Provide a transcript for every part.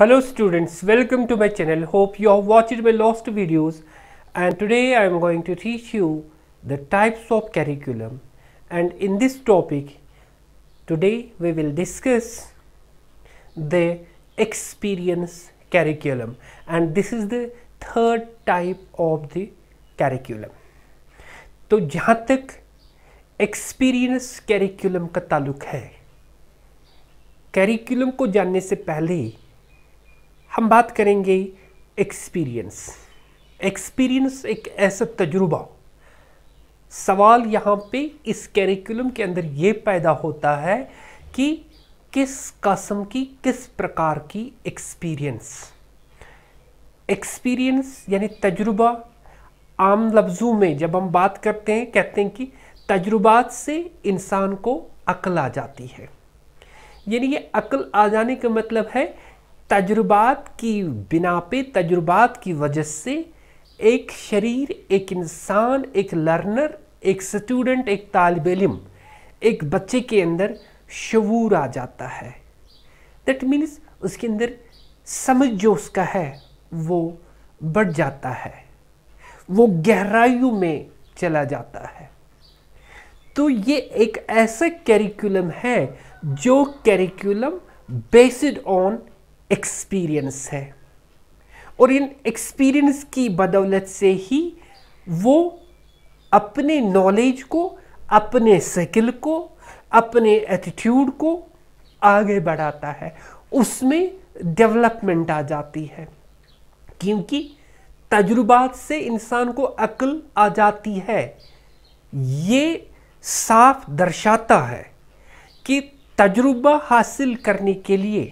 hello students welcome to my channel hope you have watched my last videos and today i am going to teach you the types of curriculum and in this topic today we will discuss the experience curriculum and this is the third type of the curriculum तो जहाँ तक experience curriculum का ताल्लुक है curriculum को जानने से पहले हम बात करेंगे एक्सपीरियंस एक्सपीरियंस एक ऐसा तजुर्बा सवाल यहाँ पे इस कैरिकुलम के अंदर ये पैदा होता है कि किस कसम की किस प्रकार की एक्सपीरियंस एक्सपीरियंस यानी तजुर्बा आम लफ्ज़ों में जब हम बात करते हैं कहते हैं कि तजुर्बात से इंसान को अकल आ जाती है यानी ये अकल आ जाने का मतलब है तजुर्बात की बिना पे तजुर्बात की वजह से एक शरीर एक इंसान एक लर्नर एक स्टूडेंट एक तालब इलम एक बच्चे के अंदर शूर आ जाता है दैट मीन्स उसके अंदर समझ जो उसका है वो बढ़ जाता है वो गहराइयों में चला जाता है तो ये एक ऐसा कैरिकुलम है जो कैरिकुलम बेस्ड ऑन एक्सपीरियंस है और इन एक्सपीरियंस की बदौलत से ही वो अपने नॉलेज को अपने स्किल को अपने एटीट्यूड को आगे बढ़ाता है उसमें डेवलपमेंट आ जाती है क्योंकि तजुर्बात से इंसान को अक्ल आ जाती है ये साफ दर्शाता है कि तजुर्बा हासिल करने के लिए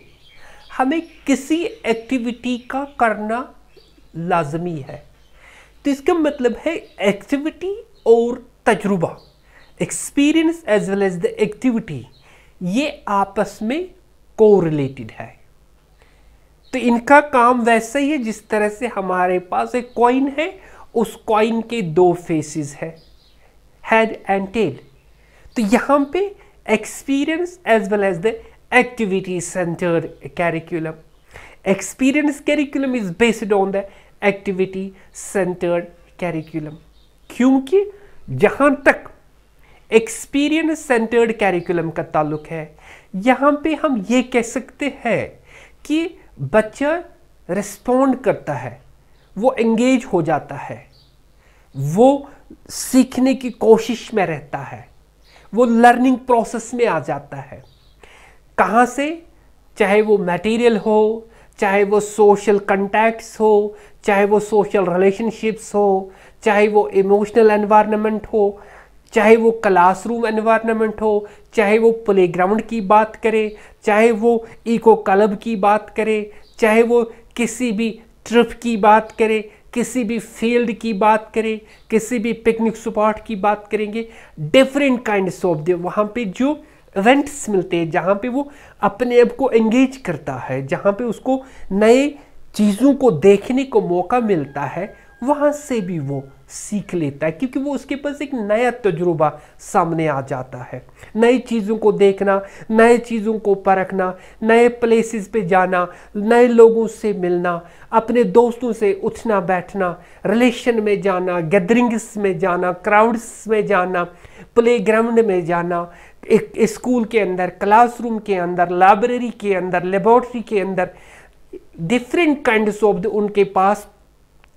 हमें किसी एक्टिविटी का करना लाजमी है तो इसका मतलब है एक्टिविटी और तजुर्बा experience as well as the activity ये आपस में को रिलेटेड है तो इनका काम वैसा ही है जिस तरह से हमारे पास एक कॉइन है उस कॉइन के दो फेसेस है हेड एंड टेल तो यहाँ पे experience as well as the activity centered curriculum. Experience curriculum is based on the activity centered curriculum. क्योंकि जहाँ तक एक्सपीरियंस सेंटर्ड कैरिकुलम का ताल्लुक है यहाँ पे हम ये कह सकते हैं कि बच्चा रिस्पोंड करता है वो एंगेज हो जाता है वो सीखने की कोशिश में रहता है वो लर्निंग प्रोसेस में आ जाता है कहाँ से चाहे वो मटेरियल हो चाहे वो सोशल कंटैक्ट्स हो चाहे वो सोशल रिलेशनशिप्स हो चाहे वो इमोशनल एनवायरनमेंट हो चाहे वो क्लासरूम एनवायरनमेंट हो चाहे वो प्लेग्राउंड की बात करे चाहे वो इको क्लब की बात करे चाहे वो किसी भी ट्रिप की बात करे किसी भी फील्ड की बात करें किसी भी पिकनिक स्पॉट की बात करेंगे डिफरेंट काइंड ऑफ दे वहाँ पे जो इवेंट्स मिलते हैं जहाँ पे वो अपने आप को एंगेज करता है जहाँ पे उसको नए चीज़ों को देखने को मौका मिलता है वहाँ से भी वो सीख लेता है क्योंकि वो उसके पास एक नया तजुर्बा सामने आ जाता है नई चीज़ों को देखना नए चीज़ों को परखना नए प्लेसेस पे जाना नए लोगों से मिलना अपने दोस्तों से उठना बैठना रिलेशन में जाना गैदरिंग्स में जाना क्राउड्स में जाना प्लेग्राउंड में जाना स्कूल के अंदर क्लासरूम के अंदर लाइब्रेरी के अंदर लेबोरेटरी के अंदर डिफरेंट काइंड ऑफ उनके पास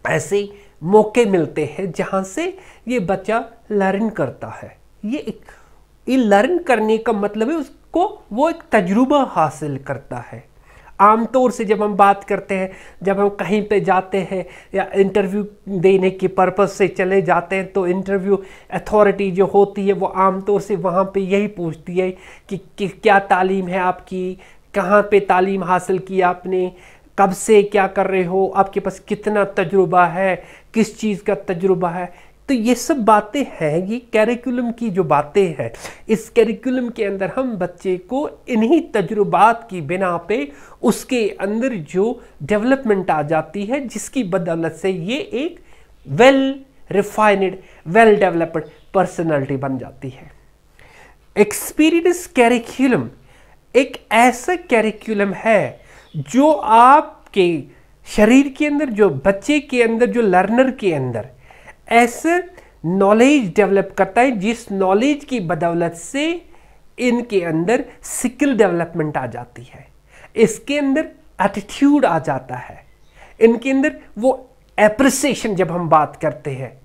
ऐसे मौके मिलते हैं जहाँ से ये बच्चा लर्न करता है ये ये लर्न करने का मतलब है उसको वो एक तजुर्बा हासिल करता है आमतौर से जब हम बात करते हैं जब हम कहीं पे जाते हैं या इंटरव्यू देने के पर्पज़ से चले जाते हैं तो इंटरव्यू अथॉरिटी जो होती है वो आमतौर से वहाँ पे यही पूछती है कि, कि क्या तालीम है आपकी कहाँ पे तालीम हासिल की आपने कब से क्या कर रहे हो आपके पास कितना तजुर्बा है किस चीज़ का तजुर्बा है तो ये सब बातें हैं ये कैरिकुलम की जो बातें हैं इस कैरिकुलम के अंदर हम बच्चे को इन्हीं तजुर्बात की बिना पे उसके अंदर जो डेवलपमेंट आ जाती है जिसकी बदौलत से ये एक well refined well developed personality बन जाती है एक्सपीरियंस कैरिकुलम एक ऐसा कैरिकुलम है जो आपके शरीर के अंदर जो बच्चे के अंदर जो लर्नर के अंदर ऐसे नॉलेज डेवलप करता है जिस नॉलेज की बदौलत से इनके अंदर स्किल डेवलपमेंट आ जाती है इसके अंदर एटीट्यूड आ जाता है इनके अंदर वो एप्रिसिएशन जब हम बात करते हैं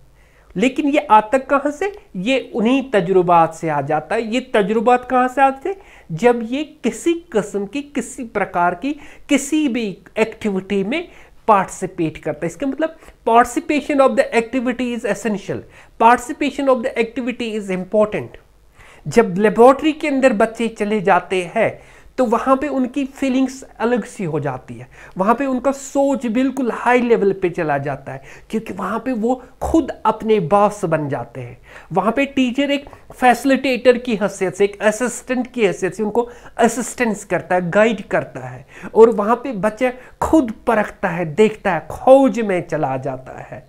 लेकिन ये आतक कहाँ से ये उन्हीं तजुर्बात से आ जाता है ये तजुर्बात कहाँ से आते हैं जब ये किसी कस्म की किसी प्रकार की किसी भी एक्टिविटी में पार्टिसिपेट करता है इसका मतलब participation of the activity is essential participation of the activity is important जब लेबोरेटरी के अंदर बच्चे चले जाते हैं तो वहाँ पे उनकी फीलिंग्स अलग सी हो जाती है वहाँ पे उनका सोच बिल्कुल हाई लेवल पे चला जाता है क्योंकि वहाँ पे वो खुद अपने बॉस बन जाते हैं वहाँ पे टीचर एक फैसिलिटेटर की हैसियत से एक असिस्टेंट की हैसियत से उनको असिस्टेंस करता है गाइड करता है और वहाँ पे बच्चा खुद परखता है देखता है खोज में चला जाता है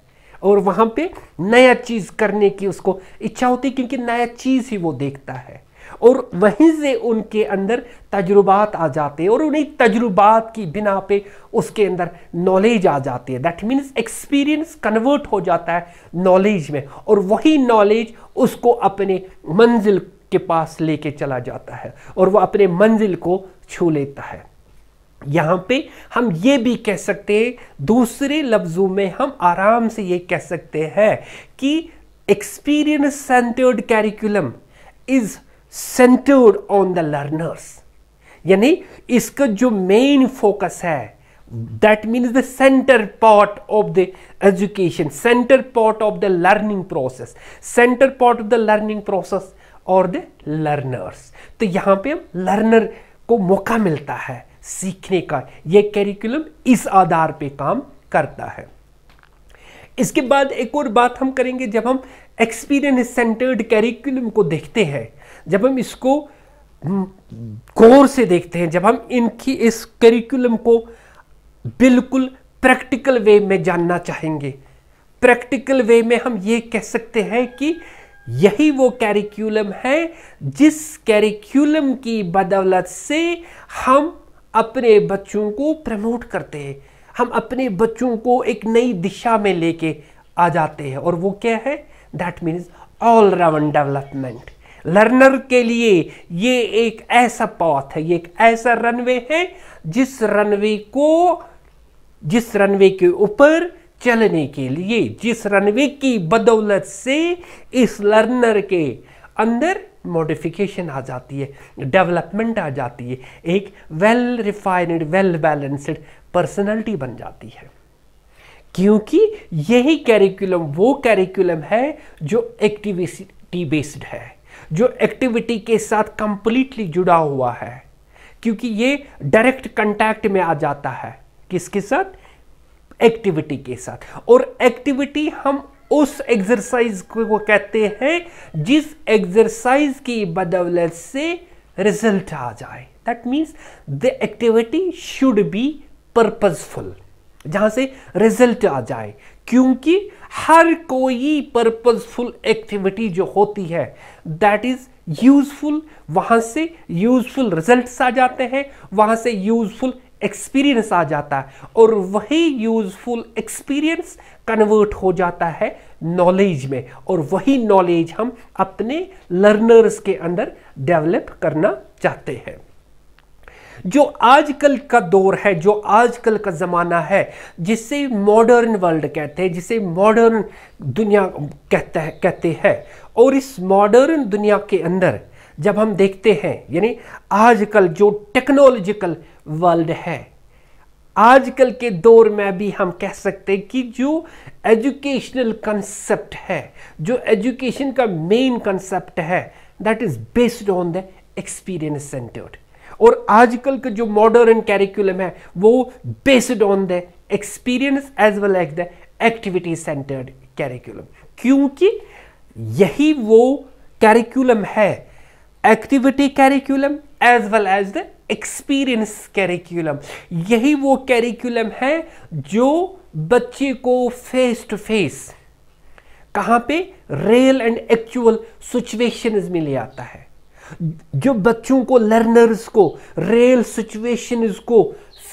और वहाँ पे नया चीज़ करने की उसको इच्छा होती है क्योंकि नया चीज़ ही वो देखता है और वहीं से उनके अंदर तजुर्बात आ जाते हैं और उन्हीं तजुर्बात की बिना पे उसके अंदर नॉलेज आ जाती है दैट मीन्स एक्सपीरियंस कन्वर्ट हो जाता है नॉलेज में और वही नॉलेज उसको अपने मंजिल के पास लेके चला जाता है और वह अपने मंजिल को छू लेता है यहाँ पे हम ये भी कह सकते हैं दूसरे लफ्ज़ों में हम आराम से ये कह सकते हैं कि experience centered curriculum is centered on the learners यानी इसका जो मेन फोकस है that means the center part of the education center part of the learning process center part of the learning process और द लर्नर्स तो यहाँ पे हम learner को मौका मिलता है सीखने का ये करिकुलम इस आधार पे काम करता है इसके बाद एक और बात हम करेंगे जब हम एक्सपीरियंस सेंटर्ड करिकुलम को देखते हैं जब हम इसको गौर से देखते हैं जब हम इनकी इस करिकुलम को बिल्कुल प्रैक्टिकल वे में जानना चाहेंगे प्रैक्टिकल वे में हम ये कह सकते हैं कि यही वो कैरिकुलम है जिस कैरिकुलम की बदौलत से हम अपने बच्चों को प्रमोट करते हैं हम अपने बच्चों को एक नई दिशा में लेके आ जाते हैं और वो क्या है that means all round development learner के लिए ये एक ऐसा पॉथ है ये एक ऐसा रनवे है जिस रनवे को जिस रनवे के ऊपर चलने के लिए जिस रनवे की बदौलत से इस लर्नर के अंदर मॉडिफिकेशन आ जाती है डेवलपमेंट आ जाती है एक well refined well balanced personality बन जाती है क्योंकि यही कैरिकुलम वो कैरिकुलम है जो एक्टिविटी बेस्ड है जो एक्टिविटी के साथ कंप्लीटली जुड़ा हुआ है क्योंकि ये डायरेक्ट कंटैक्ट में आ जाता है किसके साथ एक्टिविटी के साथ और एक्टिविटी हम उस एक्सरसाइज को कहते हैं जिस एक्सरसाइज की बदौलत से रिजल्ट आ जाए that means the activity should be purposeful जहां से रिजल्ट आ जाए क्योंकि हर कोई पर्पजफुल एक्टिविटी जो होती है दैट इज यूजफुल वहां से यूजफुल रिजल्ट्स आ जाते हैं वहां से यूजफुल एक्सपीरियंस आ जाता है और वही यूजफुल एक्सपीरियंस कन्वर्ट हो जाता है नॉलेज में और वही नॉलेज हम अपने लर्नर्स के अंदर डेवलप करना चाहते हैं जो आजकल का दौर है जो आजकल का ज़माना है जिसे मॉडर्न वर्ल्ड कहते हैं जिसे मॉडर्न दुनिया कहता है कहते हैं और इस मॉडर्न दुनिया के अंदर जब हम देखते हैं यानी आजकल जो टेक्नोलॉजिकल वर्ल्ड है आजकल के दौर में भी हम कह सकते हैं कि जो एजुकेशनल कंसेप्ट है जो एजुकेशन का मेन कंसेप्ट है that is based on the experience centered और आजकल का जो मॉडर्न कैरिकुलम है वो based on the experience as well as the activity centered curriculum क्योंकि यही वो कैरिकुलम है activity curriculum as well as the experience curriculum यही वो कैरिकुलम है जो बच्चे को फेस टू फेस कहाँ पे रियल एंड एक्चुअल सिचुएशन में ले आता है जो बच्चों को लर्नर्स को रेल सिचुएशंस को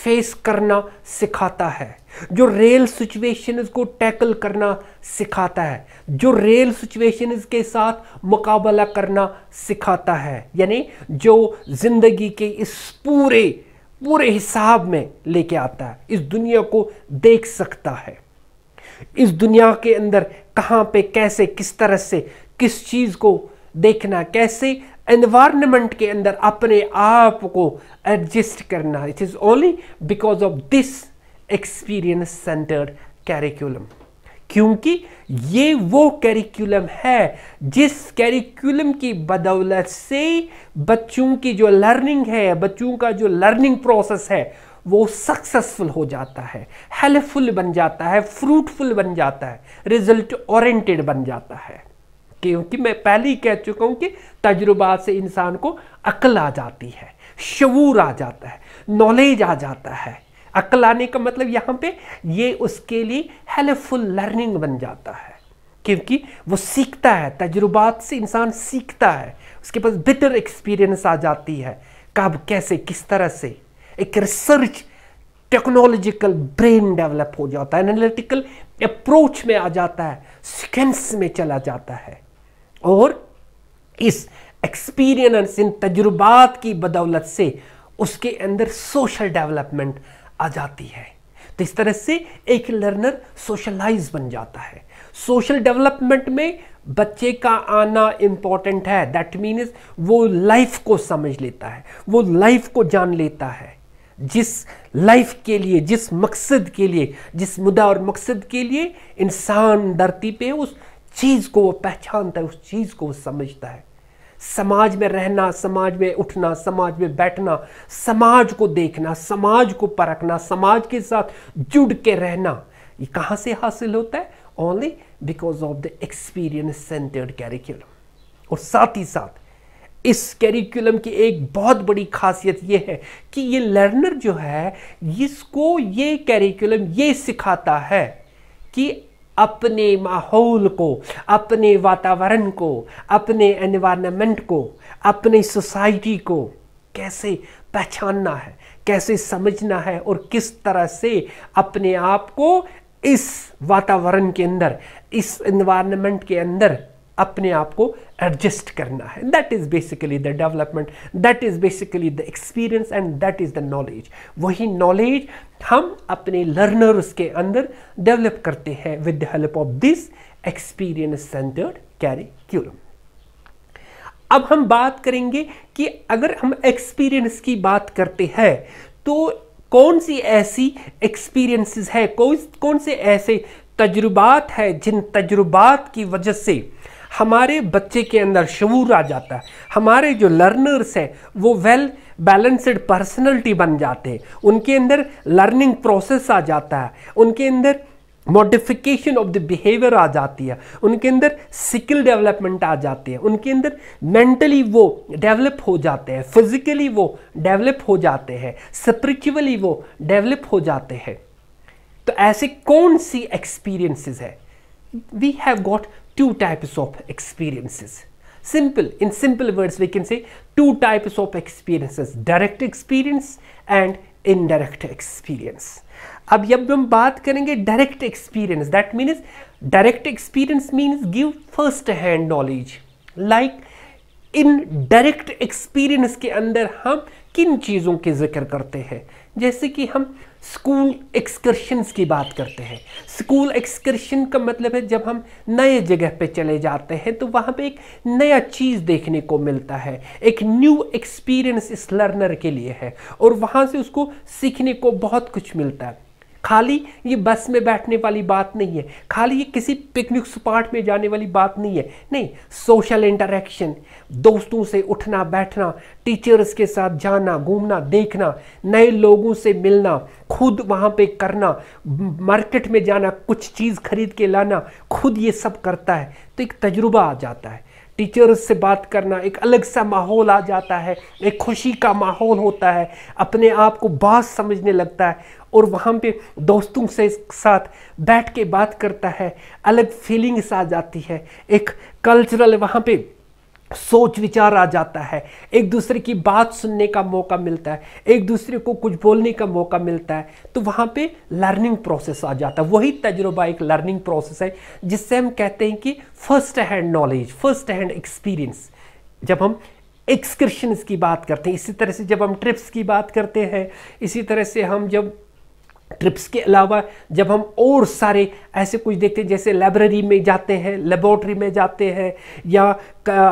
फेस करना सिखाता है जो रेल सिचुएशंस को टैकल करना सिखाता है जो रेल सिचुएशंस के साथ मुकाबला करना सिखाता है यानी जो ज़िंदगी के इस पूरे पूरे हिसाब में लेके आता है इस दुनिया को देख सकता है इस दुनिया के अंदर कहाँ पे कैसे किस तरह से किस चीज़ को देखना कैसे एनवायरमेंट के अंदर अपने आप को एडजस्ट करना it is only because of this experience centered curriculum क्योंकि ये वो कैरिकुलम है जिस कैरिकुलम की बदौलत से बच्चों की जो लर्निंग है बच्चों का जो लर्निंग प्रोसेस है वो सक्सेसफुल हो जाता है हेल्पफुल बन जाता है फ्रूटफुल बन जाता है रिजल्ट ओरिएंटेड बन जाता है क्योंकि मैं पहले ही कह चुका हूं कि तजुर्बा से इंसान को अक्ल आ जाती है शूर आ जाता है नॉलेज आ जाता है अकल आने का मतलब यहां पे ये उसके लिए हेल्पफुल लर्निंग बन जाता है क्योंकि वो सीखता है तजुर्बात से इंसान सीखता है उसके पास बेटर एक्सपीरियंस आ जाती है कब कैसे किस तरह से एक रिसर्च टेक्नोलॉजिकल ब्रेन डेवलप हो जाता है एनालिटिकल अप्रोच में आ जाता है सिक्वेंस में चला जाता है और इस एक्सपीरियंस इन तजुर्बात की बदौलत से उसके अंदर सोशल डेवलपमेंट आ जाती है तो इस तरह से एक लर्नर सोशलाइज बन जाता है सोशल डेवलपमेंट में बच्चे का आना इम्पॉर्टेंट है दैट मीन्स वो लाइफ को समझ लेता है वो लाइफ को जान लेता है जिस लाइफ के लिए जिस मकसद के लिए जिस मुद्दा और मकसद के लिए इंसान धरती पे उस चीज़ को वो पहचानता है उस चीज़ को वो समझता है समाज में रहना समाज में उठना समाज में बैठना समाज को देखना समाज को परखना समाज के साथ जुड़ के रहना ये कहाँ से हासिल होता है only because of the experience centered curriculum और साथ ही साथ इस कैरिकुलम की एक बहुत बड़ी खासियत यह है कि ये लर्नर जो है इसको ये कैरिकुलम ये सिखाता है कि अपने माहौल को अपने वातावरण को अपने एनवायरनमेंट को अपने सोसाइटी को कैसे पहचानना है कैसे समझना है और किस तरह से अपने आप को इस वातावरण के अंदर इस एनवायरमेंट के अंदर अपने आप को एडजस्ट करना है that is basically the development that is basically the experience and that is the knowledge वही नॉलेज हम अपने लर्नर्स के अंदर डेवलप करते हैं with the help of this experience centered curriculum अब हम बात करेंगे कि अगर हम एक्सपीरियंस की बात करते हैं तो कौन सी ऐसी एक्सपीरियंसेस है कौन कौन से ऐसे तजुर्बात है जिन तजुर्बात की वजह से हमारे बच्चे के अंदर शूर आ जाता है हमारे जो लर्नर्स हैं वो वेल बैलेंसड पर्सनैलिटी बन जाते हैं उनके अंदर लर्निंग प्रोसेस आ जाता है उनके अंदर मॉडिफिकेशन ऑफ द बिहेवियर आ जाती है उनके अंदर स्किल डेवलपमेंट आ जाती है उनके अंदर मेंटली वो डेवलप हो जाते हैं फिजिकली वो डेवलप हो जाते हैं स्परिचुअली वो डेवलप हो जाते हैं तो ऐसे कौन सी एक्सपीरियंसेस है we have got two types of experiences simple in simple words we can say two types of experiences direct experience and indirect experience अब जब हम बात करेंगे direct experience that means direct experience means give first hand knowledge like in direct experience के अंदर हम किन चीज़ों के जिक्र करते हैं जैसे कि हम स्कूल एक्सकर्शंस की बात करते हैं स्कूल एक्सकर्शन का मतलब है जब हम नए जगह पे चले जाते हैं तो वहाँ पे एक नया चीज़ देखने को मिलता है एक न्यू एक्सपीरियंस इस लर्नर के लिए है और वहाँ से उसको सीखने को बहुत कुछ मिलता है खाली ये बस में बैठने वाली बात नहीं है खाली ये किसी पिकनिक स्पॉट में जाने वाली बात नहीं है नहीं सोशल इंटरेक्शन दोस्तों से उठना बैठना टीचर्स के साथ जाना घूमना देखना नए लोगों से मिलना खुद वहाँ पे करना मार्केट में जाना कुछ चीज़ खरीद के लाना खुद ये सब करता है तो एक तजुर्बा आ जाता है टीचर्स से बात करना एक अलग सा माहौल आ जाता है एक खुशी का माहौल होता है अपने आप को बात समझने लगता है और वहाँ पे दोस्तों से साथ बैठ के बात करता है अलग फीलिंग्स आ जाती है एक कल्चरल वहाँ पे सोच विचार आ जाता है एक दूसरे की बात सुनने का मौका मिलता है एक दूसरे को कुछ बोलने का मौका मिलता है तो वहाँ पे लर्निंग प्रोसेस आ जाता है वही तजुर्बा एक लर्निंग प्रोसेस है जिससे हम कहते हैं कि first hand knowledge first hand experience जब हम एक्सकर्शंस की बात करते हैं इसी तरह से जब हम ट्रिप्स की बात करते हैं इसी तरह से हम जब ट्रिप्स के अलावा जब हम और सारे ऐसे कुछ देखते हैं जैसे लाइब्रेरी में जाते हैं लेबॉर्ट्री में जाते हैं या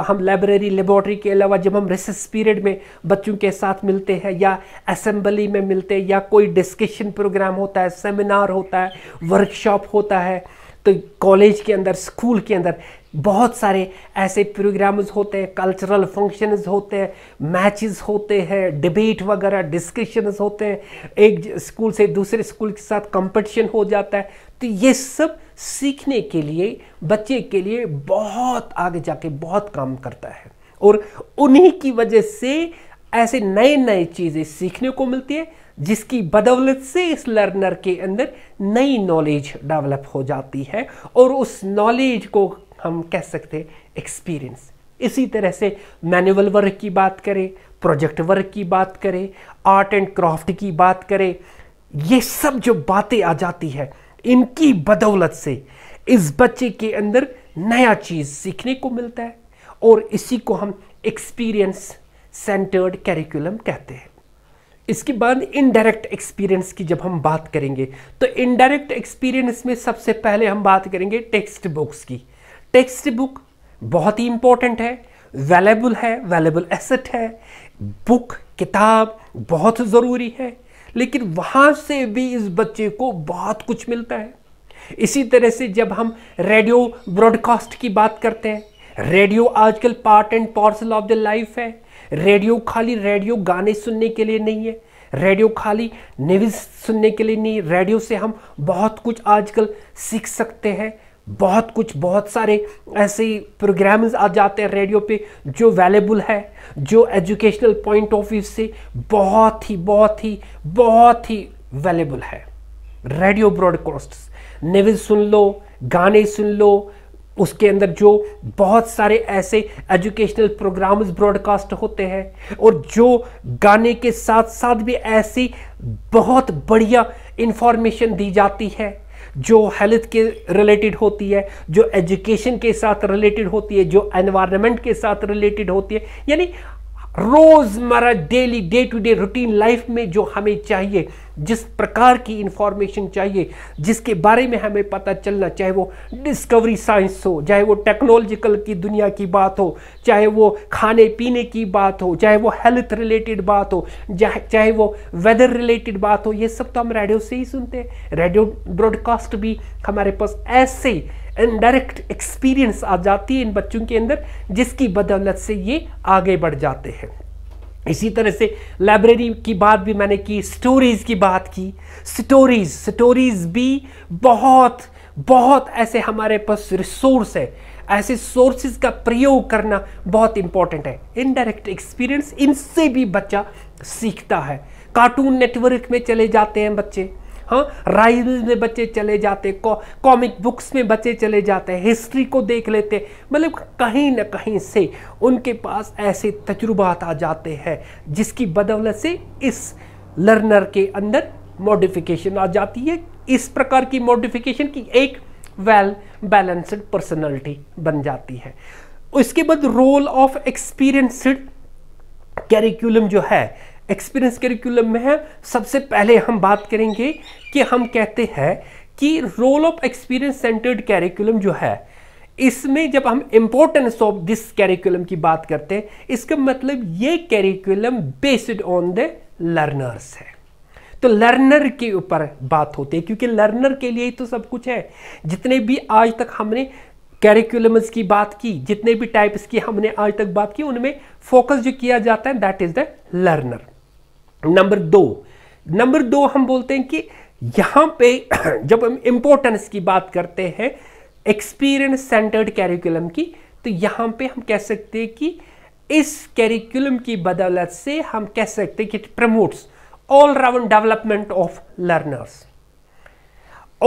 हम लाइब्रेरी लेबॉट्री के अलावा जब हम रिसर्च पीरियड में बच्चों के साथ मिलते हैं या असेंबली में मिलते हैं या कोई डिस्कशन प्रोग्राम होता है सेमिनार होता है वर्कशॉप होता है तो कॉलेज के अंदर स्कूल के अंदर बहुत सारे ऐसे प्रोग्राम्स होते हैं कल्चरल फंक्शंस होते हैं मैचेस होते हैं डिबेट वगैरह डिस्कशंस होते हैं एक स्कूल से दूसरे स्कूल के साथ कंपटीशन हो जाता है तो ये सब सीखने के लिए बच्चे के लिए बहुत आगे जाके बहुत काम करता है और उन्हीं की वजह से ऐसे नए नए चीज़ें सीखने को मिलती है जिसकी बदौलत से इस लर्नर के अंदर नई नॉलेज डेवलप हो जाती है और उस नॉलेज को हम कह सकते एक्सपीरियंस इसी तरह से मैनुअल वर्क की बात करें प्रोजेक्ट वर्क की बात करें आर्ट एंड क्राफ्ट की बात करें ये सब जो बातें आ जाती है इनकी बदौलत से इस बच्चे के अंदर नया चीज़ सीखने को मिलता है और इसी को हम एक्सपीरियंस सेंटर्ड कैरिकुलम कहते हैं इसके बाद इनडायरेक्ट एक्सपीरियंस की जब हम बात करेंगे तो इनडायरेक्ट एक्सपीरियंस में सबसे पहले हम बात करेंगे टेक्स्ट बुक्स की टेक्स्ट बुक बहुत ही इंपॉर्टेंट है वैलेबल है वैलेबल एसेट है बुक किताब बहुत ज़रूरी है लेकिन वहाँ से भी इस बच्चे को बहुत कुछ मिलता है इसी तरह से जब हम रेडियो ब्रॉडकास्ट की बात करते हैं रेडियो आजकल part and parcel of the life है रेडियो खाली रेडियो गाने सुनने के लिए नहीं है रेडियो खाली न्यूज़ सुनने के लिए नहीं रेडियो से हम बहुत कुछ आजकल सीख सकते हैं बहुत कुछ बहुत सारे ऐसे प्रोग्राम्स आ जाते हैं रेडियो पे जो वैलेबल है जो एजुकेशनल पॉइंट ऑफ व्यू से बहुत ही बहुत ही बहुत ही वैलेबल है रेडियो ब्रॉडकास्ट न्यूज सुन लो गाने सुन लो उसके अंदर जो बहुत सारे ऐसे एजुकेशनल प्रोग्राम्स ब्रॉडकास्ट होते हैं और जो गाने के साथ साथ भी ऐसी बहुत बढ़िया इन्फॉर्मेशन दी जाती है जो हेल्थ के रिलेटेड होती है जो एजुकेशन के साथ रिलेटेड होती है जो एनवायरनमेंट के साथ रिलेटेड होती है यानी रोज़मर्रा daily day to day routine life में जो हमें चाहिए जिस प्रकार की इंफॉर्मेशन चाहिए जिसके बारे में हमें पता चलना चाहे वो डिस्कवरी साइंस हो चाहे वो टेक्नोलॉजिकल की दुनिया की बात हो चाहे वो खाने पीने की बात हो चाहे वो हेल्थ रिलेटेड बात हो चाहे वो वेदर रिलेटेड बात हो ये सब तो हम रेडियो से ही सुनते हैं रेडियो ब्रॉडकास्ट भी हमारे पास ऐसे इनडायरेक्ट एक्सपीरियंस आ जाती है इन बच्चों के अंदर जिसकी बदौलत से ये आगे बढ़ जाते हैं इसी तरह से लाइब्रेरी की बात भी मैंने की स्टोरीज़ की बात की स्टोरीज़ स्टोरीज़ भी बहुत बहुत ऐसे हमारे पास रिसोर्स है ऐसे सोर्सेज का प्रयोग करना बहुत इंपॉर्टेंट है इनडायरेक्ट एक्सपीरियंस इनसे भी बच्चा सीखता है कार्टून नेटवर्क में चले जाते हैं बच्चे हाँ राइज में बच्चे चले जाते कॉमिक बुक्स में बच्चे चले जाते हिस्ट्री को देख लेते मतलब कहीं ना कहीं से उनके पास ऐसे तजुर्बात आ जाते हैं जिसकी बदौलत से इस लर्नर के अंदर मॉडिफिकेशन आ जाती है इस प्रकार की मॉडिफिकेशन की एक वेल बैलेंसड पर्सनैलिटी बन जाती है उसके बाद रोल ऑफ एक्सपीरियंसड कैरिकुलम जो है एक्सपीरियंस करिकुलम में है सबसे पहले हम बात करेंगे कि हम कहते हैं कि role of experience centered curriculum जो है इसमें जब हम इंपॉर्टेंस ऑफ दिस कैरिकुलम की बात करते हैं इसका मतलब ये curriculum based on the learners है तो लर्नर के ऊपर बात होती है क्योंकि लर्नर के लिए ही तो सब कुछ है जितने भी आज तक हमने कैरिकुलम्स की बात की जितने भी टाइप्स की हमने आज तक बात की उनमें फोकस जो किया जाता है that is the learner number दो नंबर दो हम बोलते हैं कि यहां पे जब हम इंपोर्टेंस की बात करते हैं एक्सपीरियंस सेंटर्ड कैरिकुलम की तो यहां पे हम कह सकते हैं कि इस कैरिकुलम की बदौलत से हम कह सकते हैं कि it promotes all round development of learners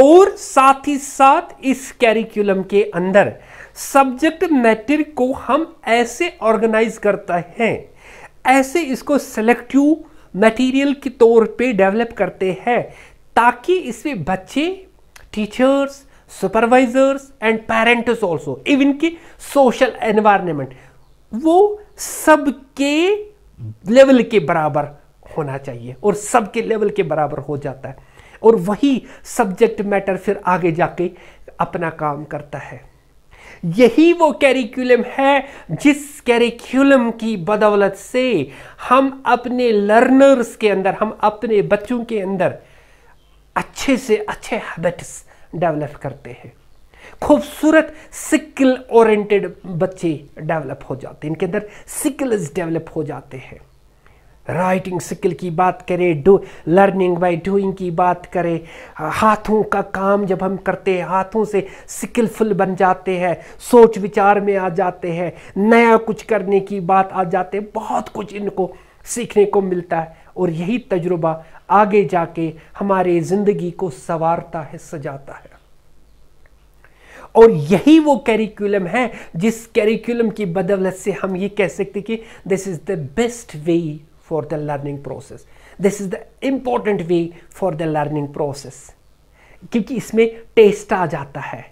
और साथ ही साथ इस कैरिकुलम के अंदर सब्जेक्ट मैटर को हम ऐसे ऑर्गेनाइज करते हैं ऐसे इसको सेलेक्टिव मटेरियल के तौर पे डेवलप करते हैं ताकि इसमें बच्चे teachers supervisors and parents also even के सोशल एनवायरनमेंट वो सबके लेवल के बराबर होना चाहिए और सबके लेवल के बराबर हो जाता है और वही सब्जेक्ट मैटर फिर आगे जाके अपना काम करता है यही वो कैरिकुलम है जिस कैरिकुलम की बदौलत से हम अपने लर्नर्स के अंदर हम अपने बच्चों के अंदर अच्छे से अच्छे हैबिट्स डेवलप करते हैं खूबसूरत सिकल ओरिएंटेड बच्चे डेवलप हो जाते हैं इनके अंदर सिकल्स डेवलप हो जाते हैं राइटिंग स्किल की बात करें डू लर्निंग बाय डूइंग की बात करें हाथों का काम जब हम करते हैं हाथों से स्किलफुल बन जाते हैं सोच विचार में आ जाते हैं नया कुछ करने की बात आ जाते हैं बहुत कुछ इनको सीखने को मिलता है और यही तजुर्बा आगे जाके हमारे ज़िंदगी को संवारता है सजाता है और यही वो कैरिकुलम है जिस कैरिकुलम की बदौलत से हम ये कह सकते कि this is the best way for the learning process this is the important way for the learning process क्योंकि इसमें टेस्ट आ जाता है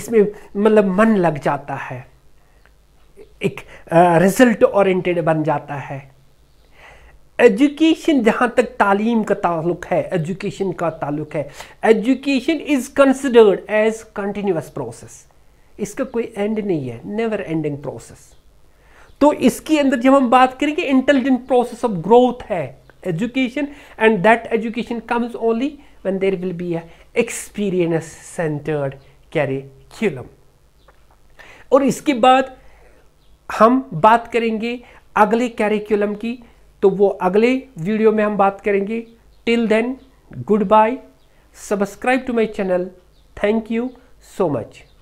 इसमें मतलब मन लग जाता है एक रिजल्ट ओरिएंटेड बन जाता है एजुकेशन जहाँ तक तालीम का ताल्लुक है एजुकेशन का ताल्लुक है education is considered as continuous process इसका कोई एंड नहीं है नेवर एंडिंग प्रोसेस तो इसके अंदर जब हम बात करेंगे इंटेलिजेंट प्रोसेस ऑफ ग्रोथ है education and that education comes only when there will be experience centered centered और इसके बाद हम बात करेंगे अगले कैरिकुलम की तो वो अगले वीडियो में हम बात करेंगे till then goodbye subscribe to my channel thank you so much